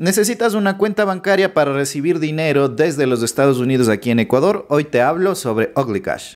¿Necesitas una cuenta bancaria para recibir dinero desde los Estados Unidos aquí en Ecuador? Hoy te hablo sobre Ugly Cash.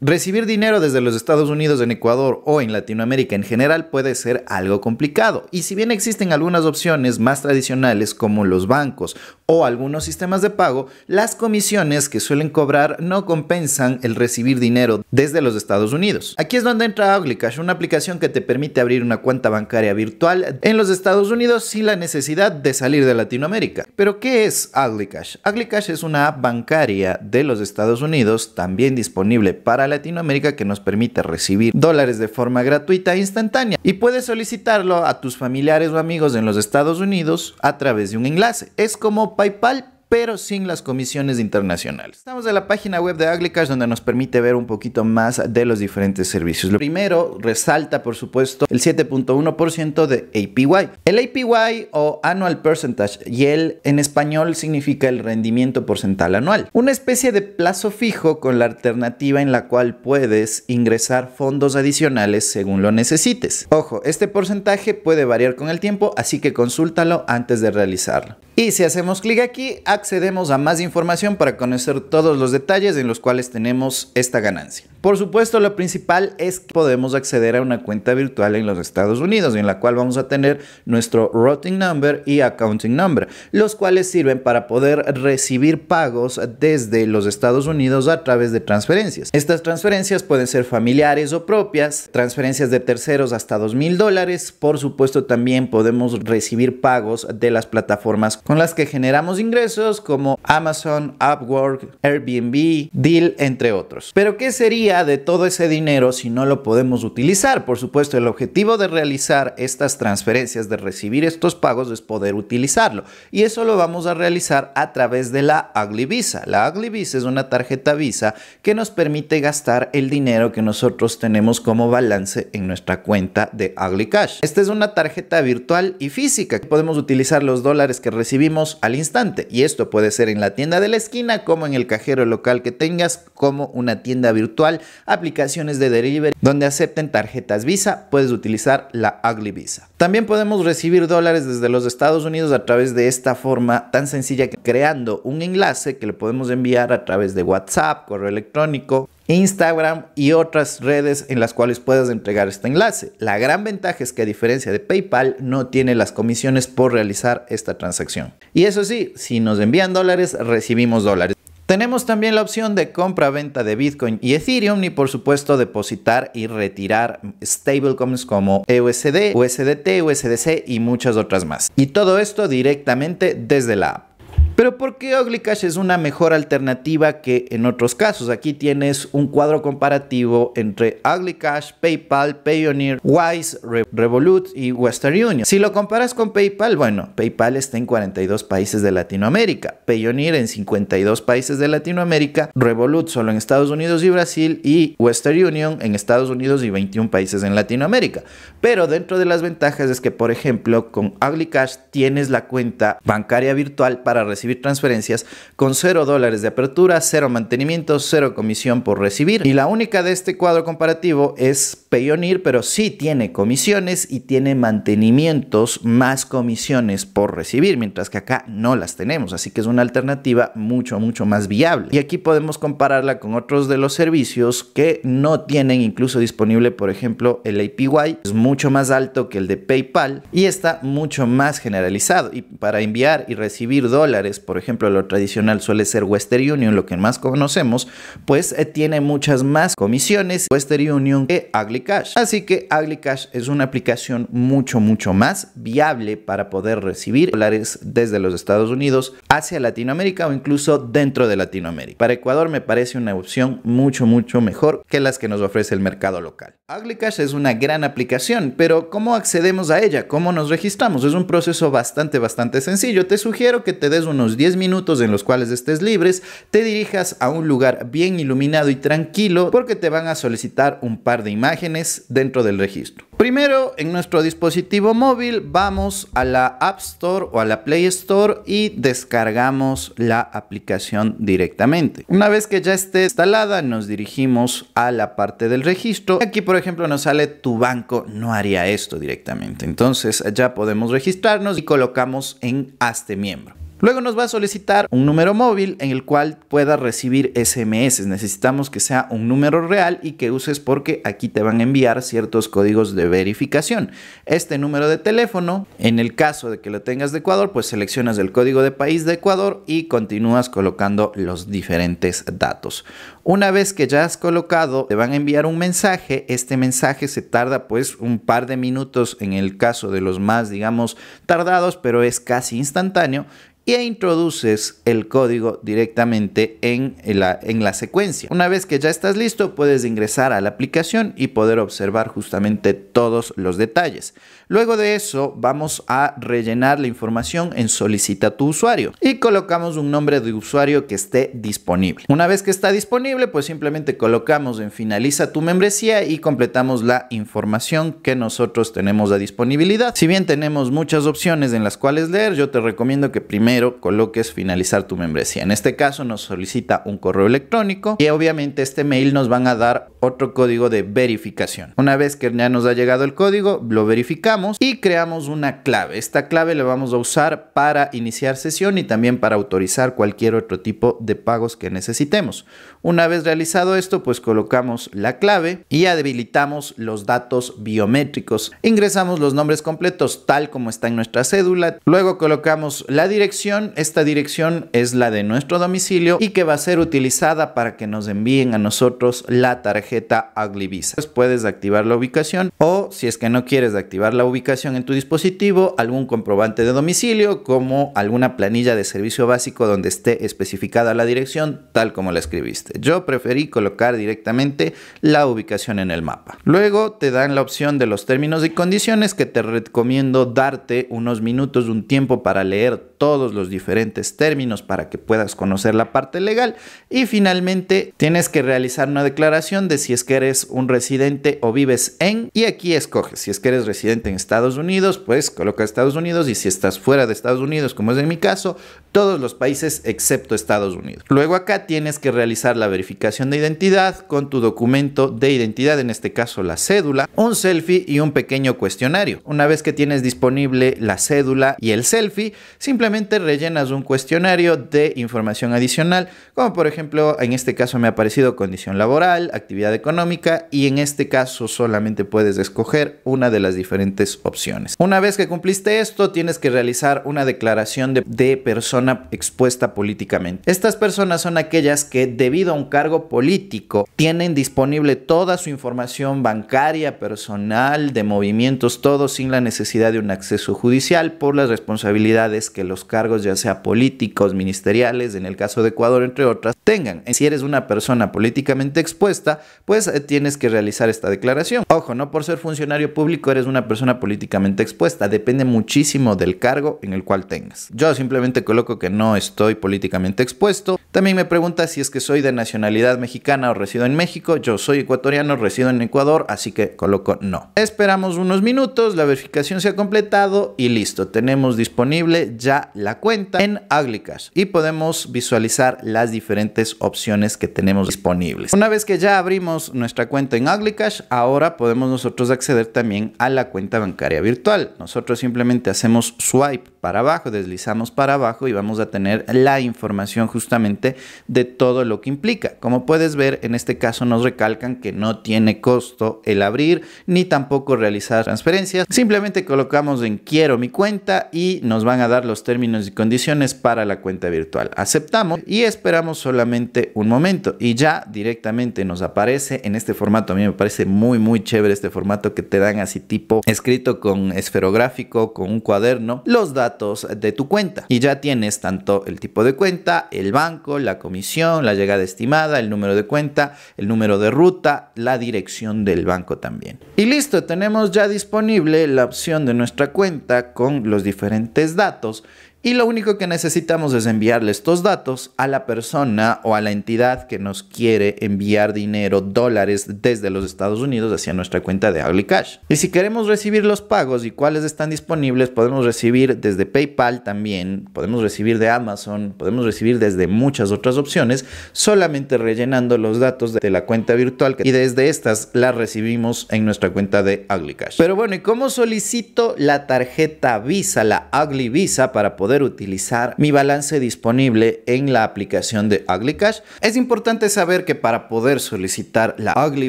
Recibir dinero desde los Estados Unidos en Ecuador o en Latinoamérica en general puede ser algo complicado, y si bien existen algunas opciones más tradicionales como los bancos o algunos sistemas de pago, las comisiones que suelen cobrar no compensan el recibir dinero desde los Estados Unidos. Aquí es donde entra Aglicash... una aplicación que te permite abrir una cuenta bancaria virtual en los Estados Unidos sin la necesidad de salir de Latinoamérica. Pero ¿qué es Aglicash? Aglicash es una app bancaria de los Estados Unidos también disponible para Latinoamérica que nos permite recibir dólares de forma gratuita e instantánea y puedes solicitarlo a tus familiares o amigos en los Estados Unidos a través de un enlace. Es como para PayPal pero sin las comisiones internacionales. Estamos en la página web de Aglicash donde nos permite ver un poquito más de los diferentes servicios. Lo primero resalta, por supuesto, el 7.1% de APY. El APY o Annual Percentage y el en español significa el rendimiento porcentual anual. Una especie de plazo fijo con la alternativa en la cual puedes ingresar fondos adicionales según lo necesites. Ojo, este porcentaje puede variar con el tiempo, así que consúltalo antes de realizarlo. Y si hacemos clic aquí, accedemos a más información para conocer todos los detalles en los cuales tenemos esta ganancia. Por supuesto, lo principal es que podemos acceder a una cuenta virtual en los Estados Unidos, en la cual vamos a tener nuestro routing number y accounting number, los cuales sirven para poder recibir pagos desde los Estados Unidos a través de transferencias. Estas transferencias pueden ser familiares o propias, transferencias de terceros hasta 2000 dólares. Por supuesto, también podemos recibir pagos de las plataformas con las que generamos ingresos como Amazon, Upwork, Airbnb, Deal, entre otros. Pero ¿qué sería de todo ese dinero si no lo podemos utilizar? Por supuesto, el objetivo de realizar estas transferencias, de recibir estos pagos, es poder utilizarlo. Y eso lo vamos a realizar a través de la Ugly Visa. La Ugly Visa es una tarjeta Visa que nos permite gastar el dinero que nosotros tenemos como balance en nuestra cuenta de Ugly Cash. Esta es una tarjeta virtual y física podemos utilizar los dólares que recibimos al instante. Y esto puede ser en la tienda de la esquina, como en el cajero local que tengas, como una tienda virtual, aplicaciones de delivery donde acepten tarjetas Visa, puedes utilizar la Ugly Visa. También podemos recibir dólares desde los Estados Unidos a través de esta forma tan sencilla, creando un enlace que le podemos enviar a través de WhatsApp, correo electrónico Instagram y otras redes en las cuales puedas entregar este enlace. La gran ventaja es que a diferencia de PayPal no tiene las comisiones por realizar esta transacción. Y eso sí, si nos envían dólares, recibimos dólares. Tenemos también la opción de compra-venta de Bitcoin y Ethereum y por supuesto depositar y retirar stablecoins como EUSD, USDT, USDC y muchas otras más. Y todo esto directamente desde la app. Pero ¿por qué Aglicash es una mejor alternativa que en otros casos? Aquí tienes un cuadro comparativo entre Aglicash, PayPal, Payoneer, Wise, Revolut y Western Union. Si lo comparas con PayPal, bueno, PayPal está en 42 países de Latinoamérica, Payoneer en 52 países de Latinoamérica, Revolut solo en Estados Unidos y Brasil y Western Union en Estados Unidos y 21 países en Latinoamérica. Pero dentro de las ventajas es que, por ejemplo, con Aglicash tienes la cuenta bancaria virtual para recibir recibir transferencias con 0 dólares de apertura, 0 mantenimiento, 0 comisión por recibir. Y la única de este cuadro comparativo es Payoneer, pero sí tiene comisiones y tiene mantenimientos más comisiones por recibir, mientras que acá no las tenemos. Así que es una alternativa mucho, mucho más viable. Y aquí podemos compararla con otros de los servicios que no tienen incluso disponible, por ejemplo, el APY. Es mucho más alto que el de PayPal y está mucho más generalizado. Y para enviar y recibir dólares por ejemplo, lo tradicional suele ser Western Union, lo que más conocemos, pues eh, tiene muchas más comisiones Western Union que AgliCash. Así que AgliCash es una aplicación mucho, mucho más viable para poder recibir dólares desde los Estados Unidos hacia Latinoamérica o incluso dentro de Latinoamérica. Para Ecuador me parece una opción mucho, mucho mejor que las que nos ofrece el mercado local. AgliCash es una gran aplicación, pero ¿cómo accedemos a ella? ¿Cómo nos registramos? Es un proceso bastante, bastante sencillo. Te sugiero que te des unos unos 10 minutos en los cuales estés libres, te dirijas a un lugar bien iluminado y tranquilo porque te van a solicitar un par de imágenes dentro del registro. Primero, en nuestro dispositivo móvil vamos a la App Store o a la Play Store y descargamos la aplicación directamente. Una vez que ya esté instalada, nos dirigimos a la parte del registro. Aquí, por ejemplo, nos sale tu banco no haría esto directamente. Entonces ya podemos registrarnos y colocamos en hazte miembro. Luego nos va a solicitar un número móvil en el cual pueda recibir SMS. Necesitamos que sea un número real y que uses porque aquí te van a enviar ciertos códigos de verificación. Este número de teléfono, en el caso de que lo tengas de Ecuador, pues seleccionas el código de país de Ecuador y continúas colocando los diferentes datos. Una vez que ya has colocado, te van a enviar un mensaje. Este mensaje se tarda pues un par de minutos en el caso de los más, digamos, tardados, pero es casi instantáneo y e introduces el código directamente en la, en la secuencia. Una vez que ya estás listo, puedes ingresar a la aplicación y poder observar justamente todos los detalles. Luego de eso vamos a rellenar la información en solicita tu usuario y colocamos un nombre de usuario que esté disponible. Una vez que está disponible pues simplemente colocamos en finaliza tu membresía y completamos la información que nosotros tenemos a disponibilidad. Si bien tenemos muchas opciones en las cuales leer, yo te recomiendo que primero coloques finalizar tu membresía. En este caso nos solicita un correo electrónico y obviamente este mail nos van a dar otro código de verificación. Una vez que ya nos ha llegado el código, lo verificamos y creamos una clave. Esta clave la vamos a usar para iniciar sesión y también para autorizar cualquier otro tipo de pagos que necesitemos. Una vez realizado esto, pues colocamos la clave y debilitamos los datos biométricos. Ingresamos los nombres completos tal como está en nuestra cédula. Luego colocamos la dirección. Esta dirección es la de nuestro domicilio y que va a ser utilizada para que nos envíen a nosotros la tarjeta AgliVisa. puedes activar la ubicación o si es que no quieres activar la ubicación, ubicación en tu dispositivo, algún comprobante de domicilio, como alguna planilla de servicio básico donde esté especificada la dirección tal como la escribiste. Yo preferí colocar directamente la ubicación en el mapa. Luego te dan la opción de los términos y condiciones que te recomiendo darte unos minutos, un tiempo para leer todos los diferentes términos para que puedas conocer la parte legal. Y finalmente tienes que realizar una declaración de si es que eres un residente o vives en. Y aquí escoges, si es que eres residente en Estados Unidos, pues coloca Estados Unidos y si estás fuera de Estados Unidos, como es en mi caso, todos los países excepto Estados Unidos. Luego acá tienes que realizar la verificación de identidad con tu documento de identidad, en este caso la cédula, un selfie y un pequeño cuestionario. Una vez que tienes disponible la cédula y el selfie, simplemente rellenas un cuestionario de información adicional, como por ejemplo, en este caso me ha aparecido condición laboral, actividad económica y en este caso solamente puedes escoger una de las diferentes opciones. Una vez que cumpliste esto, tienes que realizar una declaración de, de persona expuesta políticamente. Estas personas son aquellas que debido a un cargo político tienen disponible toda su información bancaria, personal, de movimientos, todo sin la necesidad de un acceso judicial por las responsabilidades que los cargos, ya sea políticos, ministeriales, en el caso de Ecuador, entre otras, tengan. Eh, si eres una persona políticamente expuesta, pues eh, tienes que realizar esta declaración. Ojo, no por ser funcionario público eres una persona políticamente expuesta, depende muchísimo del cargo en el cual tengas. Yo simplemente coloco que no estoy políticamente expuesto. También me pregunta si es que soy de nacionalidad mexicana o resido en México. Yo soy ecuatoriano, resido en Ecuador, así que coloco no. Esperamos unos minutos, la verificación se ha completado y listo. Tenemos disponible ya la cuenta en Aglicash y podemos visualizar las diferentes opciones que tenemos disponibles. Una vez que ya abrimos nuestra cuenta en Aglicash, ahora podemos nosotros acceder también a la cuenta bancaria virtual. Nosotros simplemente hacemos swipe para abajo, deslizamos para abajo y vamos a tener la información justamente de todo lo que implica. Como puedes ver, en este caso nos recalcan que no tiene costo el abrir ni tampoco realizar transferencias. Simplemente colocamos en quiero mi cuenta y nos van a dar los tres términos y condiciones para la cuenta virtual. Aceptamos y esperamos solamente un momento y ya directamente nos aparece en este formato. A mí me parece muy, muy chévere este formato que te dan así tipo escrito con esferográfico, con un cuaderno, los datos de tu cuenta. Y ya tienes tanto el tipo de cuenta, el banco, la comisión, la llegada estimada, el número de cuenta, el número de ruta, la dirección del banco también. Y listo, tenemos ya disponible la opción de nuestra cuenta con los diferentes datos y lo único que necesitamos es enviarle estos datos a la persona o a la entidad que nos quiere enviar dinero, dólares desde los Estados Unidos hacia nuestra cuenta de Ugly Cash. Y si queremos recibir los pagos y cuáles están disponibles, podemos recibir desde PayPal también, podemos recibir de Amazon, podemos recibir desde muchas otras opciones, solamente rellenando los datos de la cuenta virtual y desde estas las recibimos en nuestra cuenta de Ugly Cash. Pero bueno, ¿y cómo solicito la tarjeta Visa, la Ugly Visa para poder utilizar mi balance disponible en la aplicación de Ugly Cash. Es importante saber que para poder solicitar la Ugly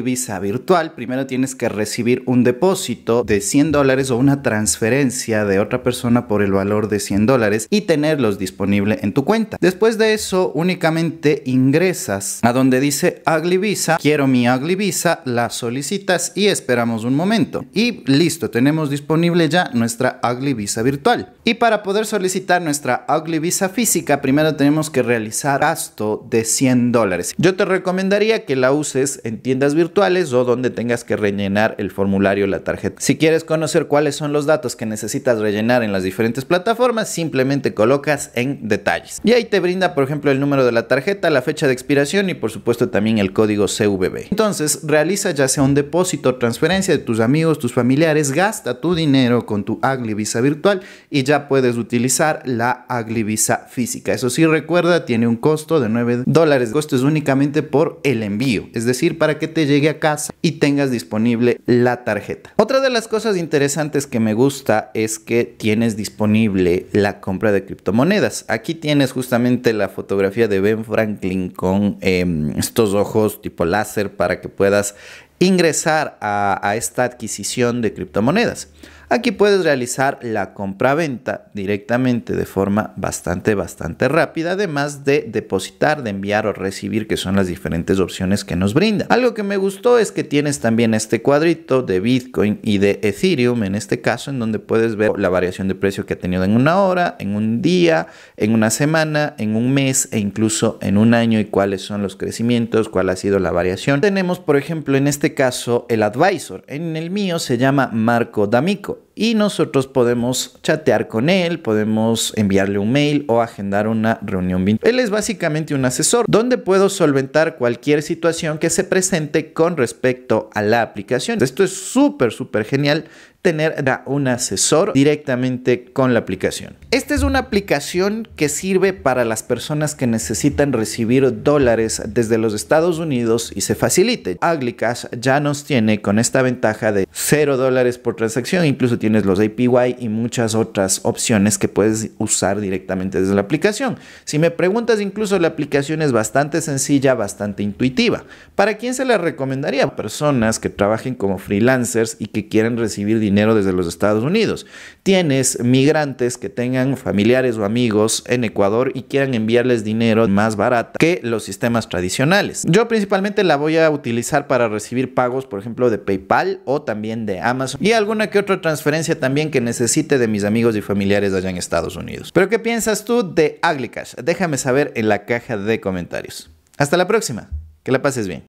Visa virtual, primero tienes que recibir un depósito de 100 dólares o una transferencia de otra persona por el valor de 100 dólares y tenerlos disponible en tu cuenta. Después de eso, únicamente ingresas a donde dice Ugly Visa, quiero mi Ugly Visa, la solicitas y esperamos un momento. Y listo, tenemos disponible ya nuestra Ugly Visa virtual. Y para poder solicitar nuestra ugly visa física, primero tenemos que realizar gasto de 100 dólares. Yo te recomendaría que la uses en tiendas virtuales o donde tengas que rellenar el formulario la tarjeta. Si quieres conocer cuáles son los datos que necesitas rellenar en las diferentes plataformas, simplemente colocas en detalles. Y ahí te brinda, por ejemplo, el número de la tarjeta, la fecha de expiración y por supuesto también el código cvb Entonces, realiza ya sea un depósito, transferencia de tus amigos, tus familiares, gasta tu dinero con tu ugly visa virtual y ya puedes utilizar la Aglivisa física. Eso sí, recuerda, tiene un costo de 9 dólares. El costo es únicamente por el envío, es decir, para que te llegue a casa y tengas disponible la tarjeta. Otra de las cosas interesantes que me gusta es que tienes disponible la compra de criptomonedas. Aquí tienes justamente la fotografía de Ben Franklin con em, estos ojos tipo láser para que puedas ingresar a esta adquisición de criptomonedas. Aquí puedes realizar la compra-venta directamente de forma bastante, bastante rápida, además de depositar, de enviar o recibir, que son las diferentes opciones que nos brinda. Algo que me gustó es que tienes también este cuadrito de Bitcoin y de Ethereum, en este caso, en donde puedes ver la variación de precio que ha tenido en una hora, en un día, en una semana, en un mes e incluso en un año y cuáles son los crecimientos, cuál ha sido la variación. Tenemos, por ejemplo, en este caso, el advisor. En el mío se llama Marco D'Amico y nosotros podemos chatear con él, podemos enviarle un mail o agendar una reunión Él es básicamente un asesor donde puedo solventar cualquier situación que se presente con respecto a la aplicación. Esto es súper, súper genial tener a un asesor directamente con la aplicación. Esta es una aplicación que sirve para las personas que necesitan recibir dólares desde los Estados Unidos y se facilite. Aglicash ya nos tiene con esta ventaja de 0 dólares por transacción, incluso tienes los APY y muchas otras opciones que puedes usar directamente desde la aplicación. Si me preguntas, incluso la aplicación es bastante sencilla, bastante intuitiva. ¿Para quién se la recomendaría? Personas que trabajen como freelancers y que quieran recibir dinero desde los Estados Unidos. Tienes migrantes que tengan familiares o amigos en Ecuador y quieran enviarles dinero más barato que los sistemas tradicionales. Yo principalmente la voy a utilizar para recibir pagos, por ejemplo, de PayPal o también de Amazon y alguna que otra transferencia también que necesite de mis amigos y familiares allá en Estados Unidos. Pero ¿qué piensas tú de Aglicash? Déjame saber en la caja de comentarios. Hasta la próxima. Que la pases bien.